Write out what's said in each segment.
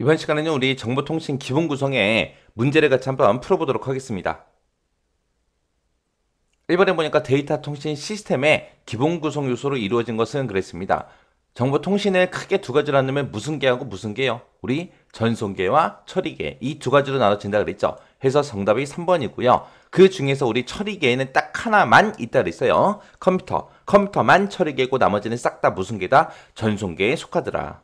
이번 시간에는 우리 정보통신 기본 구성의 문제를 같이 한번 풀어보도록 하겠습니다. 1번에 보니까 데이터 통신 시스템의 기본 구성 요소로 이루어진 것은 그랬습니다. 정보통신을 크게 두 가지로 나누면 무슨 개하고 무슨 개요? 우리 전송계와 처리계 이 두 가지로 나눠진다 그랬죠. 해서 정답이 3번이고요. 그 중에서 우리 처리계에는 딱 하나만 있다 그랬어요. 컴퓨터. 컴퓨터만 처리계고 나머지는 싹 다 무슨 계다? 전송계에 속하더라.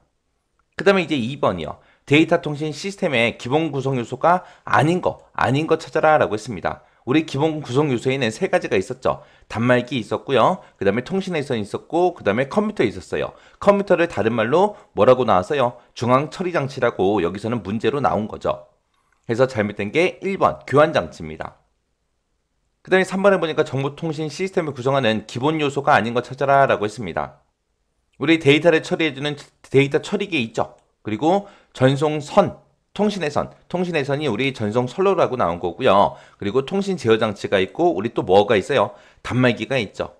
그 다음에 이제 2번이요. 데이터 통신 시스템의 기본 구성 요소가 아닌 거, 아닌 거 찾아라 라고 했습니다. 우리 기본 구성 요소에는 세 가지가 있었죠. 단말기 있었고요. 그 다음에 통신에선 있었고 그 다음에 컴퓨터에 있었어요. 컴퓨터를 다른 말로 뭐라고 나왔어요? 중앙 처리 장치라고 여기서는 문제로 나온 거죠. 그래서 잘못된 게 1번 교환 장치입니다. 그 다음에 3번에 보니까 정보통신 시스템을 구성하는 기본 요소가 아닌 것 찾아라 라고 했습니다. 우리 데이터를 처리해주는 데이터 처리기 있죠. 그리고 전송선 통신의선통신의선이 우리 전송 선로라고 나온 거고요. 그리고 통신 제어 장치가 있고 우리 또 뭐가 있어요? 단말기가 있죠.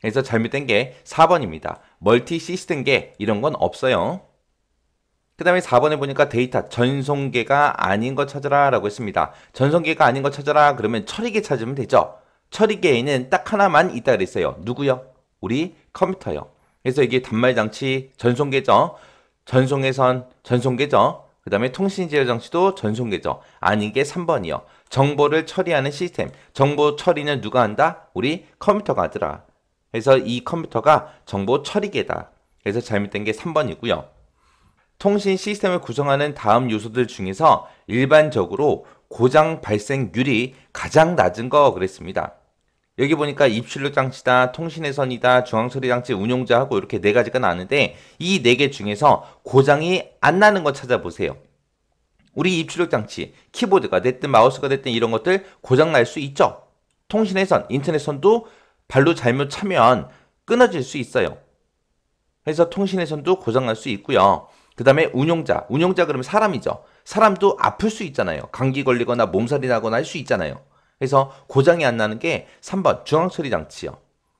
그래서 잘못된 게 4번입니다. 멀티 시스템 계 이런 건 없어요. 그 다음에 4번에 보니까 데이터 전송계가 아닌 거찾아라 라고 했습니다. 전송계가 아닌 거찾아라 그러면 처리계 찾으면 되죠. 처리계에는 딱 하나만 있다 그랬어요. 누구요? 우리 컴퓨터요. 그래서 이게 단말 장치 전송계죠. 전송해선 전송계정, 그 다음에 통신지열 장치도 전송계정, 아닌 게 3번이요. 정보를 처리하는 시스템, 정보 처리는 누가 한다? 우리 컴퓨터가 하더라. 그래서 이 컴퓨터가 정보 처리계다. 그래서 잘못된 게 3번이고요. 통신 시스템을 구성하는 다음 요소들 중에서 일반적으로 고장 발생률이 가장 낮은 거 그랬습니다. 여기 보니까 입출력 장치다, 통신회선이다 중앙처리 장치 운용자하고 이렇게 네 가지가 나는데 이 네 개 중에서 고장이 안 나는 거 찾아보세요. 우리 입출력 장치, 키보드가 됐든 마우스가 됐든 이런 것들 고장 날 수 있죠. 통신회선 인터넷선도 발로 잘못 차면 끊어질 수 있어요. 그래서 통신회선도 고장 날 수 있고요. 그 다음에 운용자, 운용자 그러면 사람이죠. 사람도 아플 수 있잖아요. 감기 걸리거나 몸살이 나거나 할 수 있잖아요. 그래서 고장이 안 나는 게 3번 중앙처리 장치요.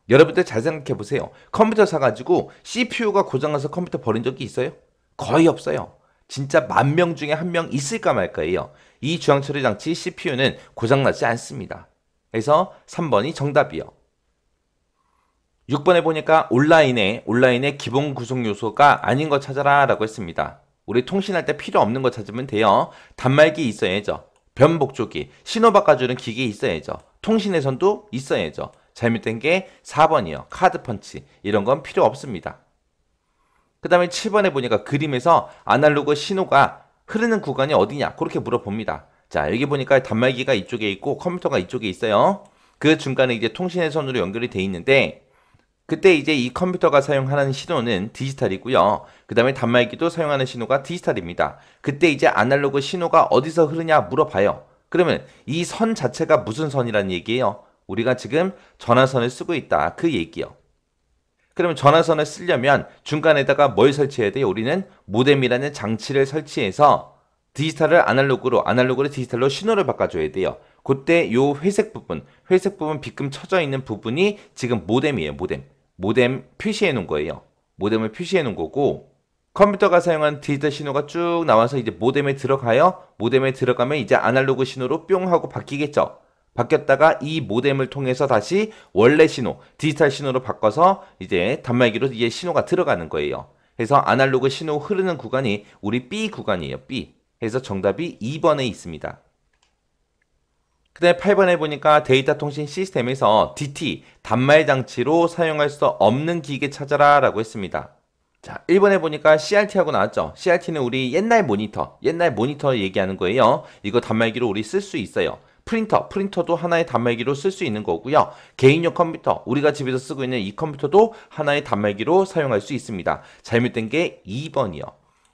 여러분들 잘 생각해 보세요. 컴퓨터 사가지고 CPU가 고장나서 컴퓨터 버린 적이 있어요? 거의 없어요. 진짜 만 명 중에 한 명 있을까 말까예요. 이 중앙처리 장치 CPU는 고장나지 않습니다. 그래서 3번이 정답이요. 6번에 보니까 온라인에 온라인의 기본 구성 요소가 아닌 거 찾아라 라고 했습니다. 우리 통신할 때 필요 없는 거 찾으면 돼요. 단말기 있어야죠. 변복조기, 신호 바꿔주는 기계 있어야죠. 통신에선도 있어야죠. 잘못된 게 4번이요. 카드 펀치 이런 건 필요 없습니다. 그 다음에 7번에 보니까 그림에서 아날로그 신호가 흐르는 구간이 어디냐 그렇게 물어봅니다. 자 여기 보니까 단말기가 이쪽에 있고 컴퓨터가 이쪽에 있어요. 그 중간에 이제 통신의 선으로 연결이 돼 있는데 그때 이제 이 컴퓨터가 사용하는 신호는 디지털이고요. 그 다음에 단말기도 사용하는 신호가 디지털입니다. 그때 이제 아날로그 신호가 어디서 흐르냐 물어봐요. 그러면 이 선 자체가 무슨 선이라는 얘기예요? 우리가 지금 전화선을 쓰고 있다. 그 얘기요. 그러면 전화선을 쓰려면 중간에다가 뭘 설치해야 돼요? 우리는 모뎀이라는 장치를 설치해서 디지털을 아날로그로, 아날로그를 디지털로 신호를 바꿔줘야 돼요. 그때 요 회색 부분, 회색 부분 빗금 쳐져 있는 부분이 지금 모뎀이에요, 모뎀. 모뎀 표시해 놓은 거예요. 모뎀을 표시해 놓은 거고 컴퓨터가 사용한 디지털 신호가 쭉 나와서 이제 모뎀에 들어가요. 모뎀에 들어가면 이제 아날로그 신호로 뿅 하고 바뀌겠죠. 바뀌었다가 이 모뎀을 통해서 다시 원래 신호, 디지털 신호로 바꿔서 이제 단말기로 이제 신호가 들어가는 거예요. 그래서 아날로그 신호 흐르는 구간이 우리 B 구간이에요. B. 그래서 정답이 2번에 있습니다. 그 다음에 8번에 보니까 데이터 통신 시스템에서 DT, 단말 장치로 사용할 수 없는 기계 찾아라 라고 했습니다. 자, 1번에 보니까 CRT하고 나왔죠. CRT는 우리 옛날 모니터, 옛날 모니터 얘기하는 거예요. 이거 단말기로 우리 쓸 수 있어요. 프린터, 프린터도 하나의 단말기로 쓸 수 있는 거고요. 개인용 컴퓨터, 우리가 집에서 쓰고 있는 이 컴퓨터도 하나의 단말기로 사용할 수 있습니다. 잘못된 게 2번이요.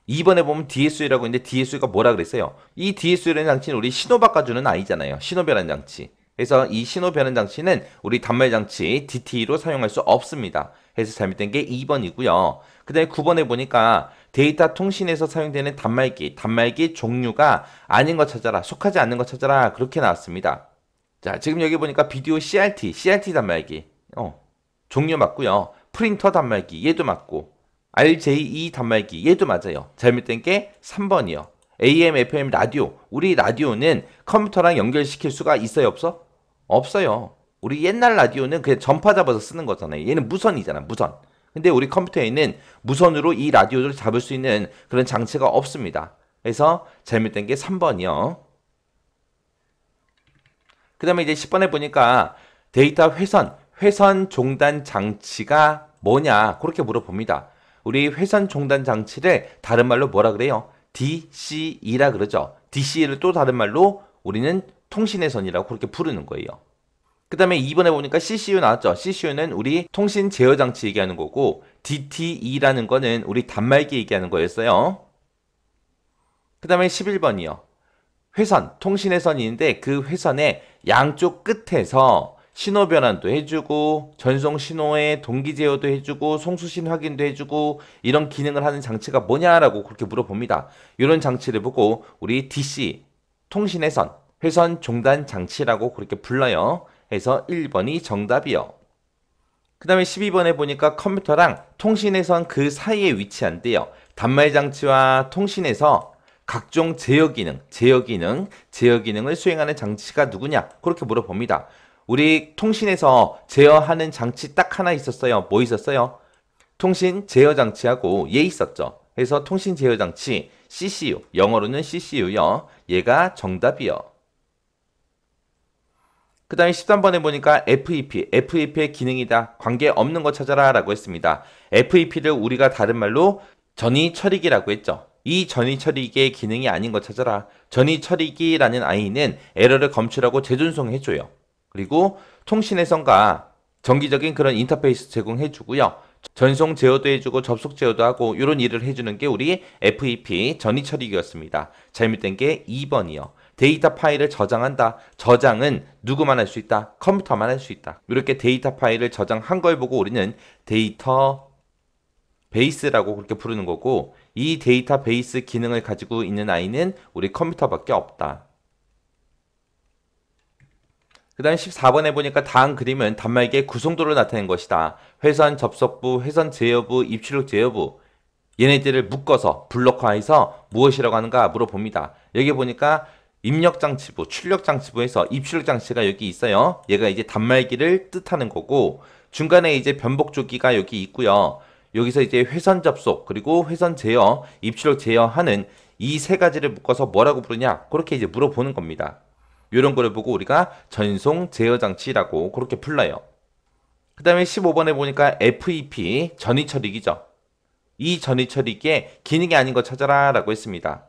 2번에 보면 DSU라고 있는데 DSU가 뭐라 그랬어요? 이 DSU라는 장치는 우리 신호 바꿔주는 아이잖아요. 신호 변환 장치. 그래서 이 신호 변환 장치는 우리 단말 장치 DT로 사용할 수 없습니다. 해서 잘못된 게 2번이고요. 그 다음에 9번에 보니까 데이터 통신에서 사용되는 단말기, 단말기 종류가 아닌 것 찾아라, 속하지 않는 것 찾아라 그렇게 나왔습니다. 자, 지금 여기 보니까 비디오 CRT, CRT 단말기 어, 종류 맞고요. 프린터 단말기 얘도 맞고 RJE 단말기 얘도 맞아요. 잘못된 게 3번이요. AM, FM 라디오. 우리 라디오는 컴퓨터랑 연결시킬 수가 있어요, 없어? 없어요. 우리 옛날 라디오는 그냥 전파 잡아서 쓰는 거잖아요. 얘는 무선이잖아, 무선. 근데 우리 컴퓨터에는 무선으로 이 라디오를 잡을 수 있는 그런 장치가 없습니다. 그래서 잘못된 게 3번이요. 그 다음에 이제 10번에 보니까 데이터 회선, 회선 종단 장치가 뭐냐 그렇게 물어봅니다. 우리 회선 종단 장치를 다른 말로 뭐라 그래요? DCE라 그러죠. DCE를 또 다른 말로 우리는 통신회 선이라고 그렇게 부르는 거예요. 그 다음에 이번에 보니까 CCU 나왔죠. CCU는 우리 통신 제어 장치 얘기하는 거고 DTE라는 거는 우리 단말기 얘기하는 거였어요. 그 다음에 11번이요. 회선, 통신회 선인데 이그 회선의 양쪽 끝에서 신호 변환도 해주고 전송 신호에 동기 제어도 해주고 송수신 확인도 해주고 이런 기능을 하는 장치가 뭐냐라고 그렇게 물어봅니다. 이런 장치를 보고 우리 DC 통신회선 회선 종단 장치라고 그렇게 불러요. 해서 1번이 정답이요. 그 다음에 12번에 보니까 컴퓨터랑 통신회선 그 사이에 위치한대요. 단말 장치와 통신에서 각종 제어 기능, 제어 기능, 제어 기능을 수행하는 장치가 누구냐? 그렇게 물어봅니다. 우리 통신에서 제어하는 장치 딱 하나 있었어요. 뭐 있었어요? 통신 제어 장치하고 얘 있었죠. 그래서 통신 제어 장치 CCU, 영어로는 CCU요. 얘가 정답이요. 그 다음에 13번에 보니까 FEP, FEP의 기능이다. 관계없는 거 찾아라 라고 했습니다. FEP를 우리가 다른 말로 전위 처리기라고 했죠. 이전위 처리기의 기능이 아닌 거 찾아라. 전위 처리기라는 아이는 에러를 검출하고 재준송해줘요. 그리고 통신 해선과 정기적인 그런 인터페이스 제공해 주고요. 전송 제어도 해주고 접속 제어도 하고 이런 일을 해주는 게 우리 FEP 전이 처리기였습니다. 잘못된 게 2번이요. 데이터 파일을 저장한다. 저장은 누구만 할 수 있다? 컴퓨터만 할 수 있다. 이렇게 데이터 파일을 저장한 걸 보고 우리는 데이터 베이스라고 그렇게 부르는 거고 이 데이터 베이스 기능을 가지고 있는 아이는 우리 컴퓨터밖에 없다. 그 다음 14번에 보니까 다음 그림은 단말기의 구성도를 나타낸 것이다. 회선 접속부, 회선 제어부, 입출력 제어부 얘네들을 묶어서 블록화해서 무엇이라고 하는가 물어봅니다. 여기 보니까 입력장치부, 출력장치부에서 입출력장치가 여기 있어요. 얘가 이제 단말기를 뜻하는 거고 중간에 이제 변복조기가 여기 있고요. 여기서 이제 회선 접속 그리고 회선 제어, 입출력 제어하는 이 세 가지를 묶어서 뭐라고 부르냐 그렇게 이제 물어보는 겁니다. 이런 거를 보고 우리가 전송 제어 장치라고 그렇게 불러요. 그 다음에 15번에 보니까 FEP 전위 처리기죠. 이 전위 처리기의 기능이 아닌 거 찾아라 라고 했습니다.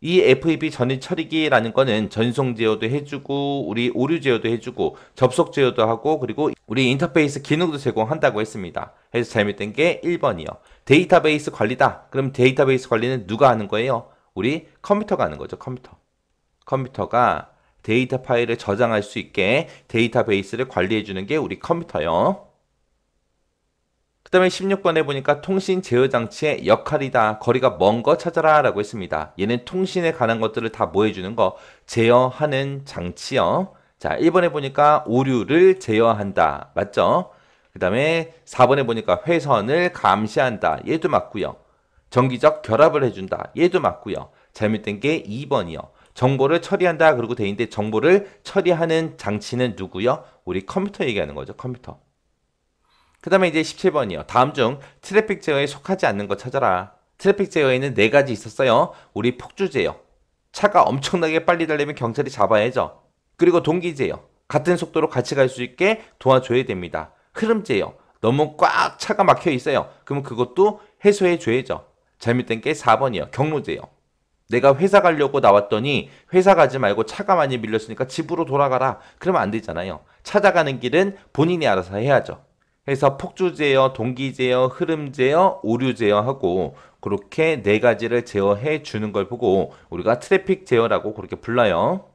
이 FEP 전위 처리기라는 거는 전송 제어도 해주고 우리 오류 제어도 해주고 접속 제어도 하고 그리고 우리 인터페이스 기능도 제공한다고 했습니다. 그래서 잘못된 게 1번이요. 데이터베이스 관리다. 그럼 데이터베이스 관리는 누가 하는 거예요? 우리 컴퓨터가 하는 거죠. 컴퓨터. 컴퓨터가 데이터 파일을 저장할 수 있게 데이터베이스를 관리해 주는 게 우리 컴퓨터요. 그 다음에 16번에 보니까 통신 제어 장치의 역할이다. 거리가 먼 거 찾아라 라고 했습니다. 얘는 통신에 관한 것들을 다 뭐 해주는 거? 제어하는 장치요. 자, 1번에 보니까 오류를 제어한다. 맞죠? 그 다음에 4번에 보니까 회선을 감시한다. 얘도 맞고요. 정기적 결합을 해준다. 얘도 맞고요. 잘못된 게 2번이요. 정보를 처리한다 그러고 돼 있는데 정보를 처리하는 장치는 누구요? 우리 컴퓨터 얘기하는 거죠. 컴퓨터. 그 다음에 이제 17번이요. 다음 중 트래픽 제어에 속하지 않는 거 찾아라. 트래픽 제어에는 네 가지 있었어요. 우리 폭주 제어. 차가 엄청나게 빨리 달려면 경찰이 잡아야죠. 그리고 동기 제어. 같은 속도로 같이 갈 수 있게 도와줘야 됩니다. 흐름 제어. 너무 꽉 차가 막혀 있어요. 그러면 그것도 해소해 줘야죠. 잘못된 게 4번이요. 경로 제어. 내가 회사 가려고 나왔더니 회사 가지 말고 차가 많이 밀렸으니까 집으로 돌아가라. 그러면 안 되잖아요. 찾아가는 길은 본인이 알아서 해야죠. 그래서 폭주 제어, 동기 제어, 흐름 제어, 오류 제어하고 그렇게 네 가지를 제어해 주는 걸 보고 우리가 트래픽 제어라고 그렇게 불러요.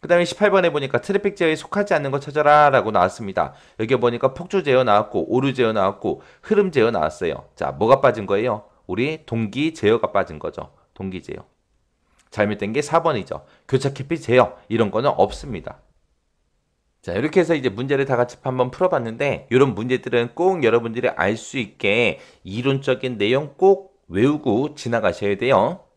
그 다음에 18번에 보니까 트래픽 제어에 속하지 않는 거 찾아라 라고 나왔습니다. 여기 보니까 폭주 제어 나왔고 오류 제어 나왔고 흐름 제어 나왔어요. 자 뭐가 빠진 거예요? 우리 동기 제어가 빠진 거죠. 동기 제어. 잘못된 게 4번이죠. 교차 캐피 제어 이런 거는 없습니다. 자 이렇게 해서 이제 문제를 다 같이 한번 풀어봤는데 이런 문제들은 꼭 여러분들이 알 수 있게 이론적인 내용 꼭 외우고 지나가셔야 돼요.